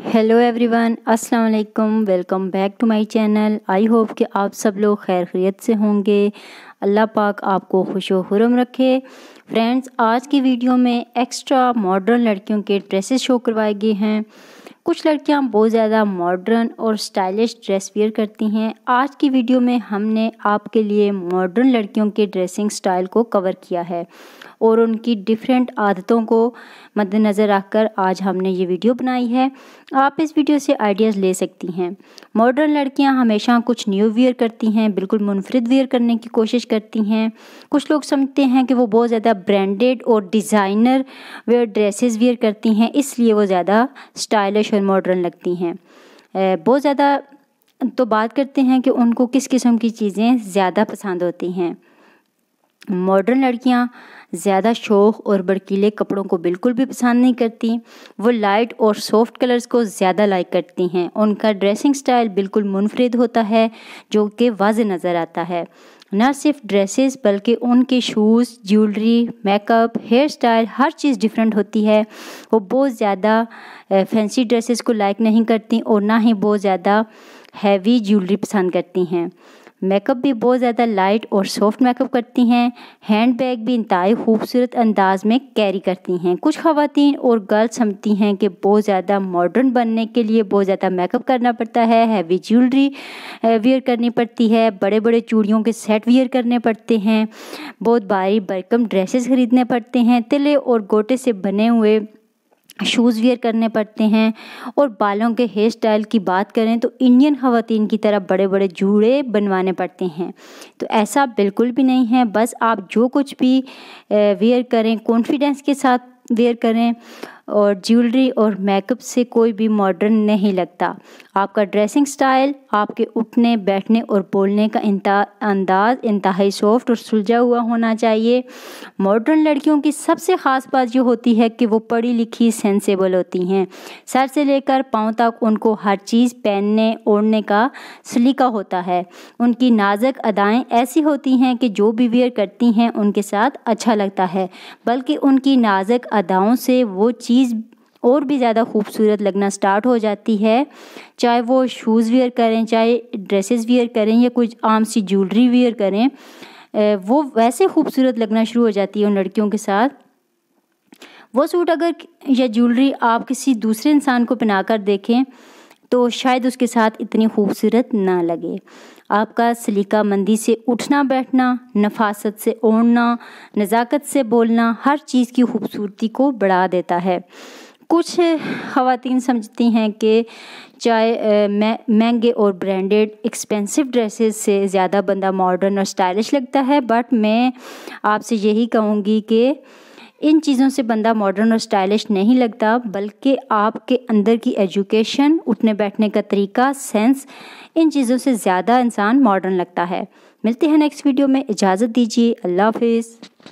hello everyone अस्सलाम वालेकुम welcome back to my channel I hope कि आप सब लोग खैर खैरियत से होंगे अल्लाह पाक आपको खुश हुरम रखे फ्रेंड्स आज की वीडियो में एक्स्ट्रा मॉडर्न लड़कियों के ड्रेसेस शो करवाए गए हैं कुछ लड़कियां बहुत ज़्यादा मॉडर्न और स्टाइलिश ड्रेस वेयर करती हैं आज की वीडियो में हमने आपके लिए मॉडर्न लड़कियों के ड्रेसिंग स्टाइल को कवर किया है और उनकी डिफरेंट आदतों को मद्देनज़र रखकर आज हमने ये वीडियो बनाई है आप इस वीडियो से आइडियाज़ ले सकती हैं मॉडर्न लड़कियां हमेशा कुछ न्यू वियर करती हैं बिल्कुल मुनफरद वियर करने की कोशिश करती हैं कुछ लोग समझते हैं कि वो बहुत ज़्यादा ब्रांडेड और डिज़ाइनर वेयर ड्रेसेस वियर करती हैं इसलिए वो ज़्यादा स्टाइलिश और मॉडर्न लगती हैं बहुत ज़्यादा तो बात करते हैं कि उनको किस किस्म की चीज़ें ज़्यादा पसंद होती हैं मॉडर्न लड़कियाँ ज़्यादा शोख और बड़कीले कपड़ों को बिल्कुल भी पसंद नहीं करती वो लाइट और सॉफ्ट कलर्स को ज़्यादा लाइक करती हैं उनका ड्रेसिंग स्टाइल बिल्कुल मुनफरद होता है जो कि वाज नज़र आता है न सिर्फ ड्रेसेस बल्कि उनके shoes jewellery makeup hairstyle हर चीज़ डिफरेंट होती है वो बहुत ज़्यादा फैंसी ड्रेसेस को लाइक नहीं करती और ना ही बहुत ज़्यादा हैवी ज्वेलरी पसंद करती हैं मेकअप भी बहुत ज़्यादा लाइट और सॉफ्ट मेकअप करती हैं हैंड बैग भी इंतई खूबसूरत अंदाज में कैरी करती हैं कुछ खातन और गर्ल्स समझती हैं कि बहुत ज़्यादा मॉडर्न बनने के लिए बहुत ज़्यादा मेकअप करना पड़ता है हैवी ज्वेलरी वेयर करनी पड़ती है बड़े बड़े चूड़ियों के सेट वेयर करने पड़ते हैं बहुत भारी बरकम ड्रेसेस ख़रीदने पड़ते हैं तिले और गोटे से बने हुए शूज़ वियर करने पड़ते हैं और बालों के हेयर स्टाइल की बात करें तो इंडियन ख़वान की तरह बड़े बड़े जूड़े बनवाने पड़ते हैं तो ऐसा बिल्कुल भी नहीं है बस आप जो कुछ भी वेयर करें कॉन्फिडेंस के साथ वेयर करें और ज्वेलरी और मेकअप से कोई भी मॉडर्न नहीं लगता आपका ड्रेसिंग स्टाइल आपके उठने बैठने और बोलने का अंदाज इंतहाई सॉफ्ट और सुलझा हुआ होना चाहिए मॉडर्न लड़कियों की सबसे ख़ास बात यह होती है कि वो पढ़ी लिखी सेंसेबल होती हैं सर से लेकर पाँव तक उनको हर चीज़ पहनने ओढ़ने का सलीका होता है उनकी नाजुक अदाएँ ऐसी होती हैं कि जो भी वेयर करती हैं उनके साथ अच्छा लगता है बल्कि उनकी नाजुक अदाओं से वो चीज़ चीज़ और भी ज़्यादा खूबसूरत लगना स्टार्ट हो जाती है चाहे वो शूज़ वेयर करें चाहे ड्रेसेस वेयर करें या कुछ आम सी ज्वेलरी वेयर करें वो वैसे खूबसूरत लगना शुरू हो जाती है उन लड़कियों के साथ वो सूट अगर या ज्वेलरी आप किसी दूसरे इंसान को पहना कर देखें तो शायद उसके साथ इतनी खूबसूरत ना लगे आपका सलीका मंदी से उठना बैठना नफासत से ओढ़ना नज़ाकत से बोलना हर चीज़ की खूबसूरती को बढ़ा देता है कुछ खातन समझती हैं कि चाहे महंगे और ब्रांडेड एक्सपेंसिव ड्रेसेस से ज़्यादा बंदा मॉडर्न और स्टाइलिश लगता है बट मैं आपसे यही कहूँगी कि इन चीज़ों से बंदा मॉडर्न और स्टाइलिश नहीं लगता बल्कि आपके अंदर की एजुकेशन उठने बैठने का तरीका सेंस इन चीज़ों से ज़्यादा इंसान मॉडर्न लगता है मिलते हैं नेक्स्ट वीडियो में इजाज़त दीजिए अल्लाह हाफिज़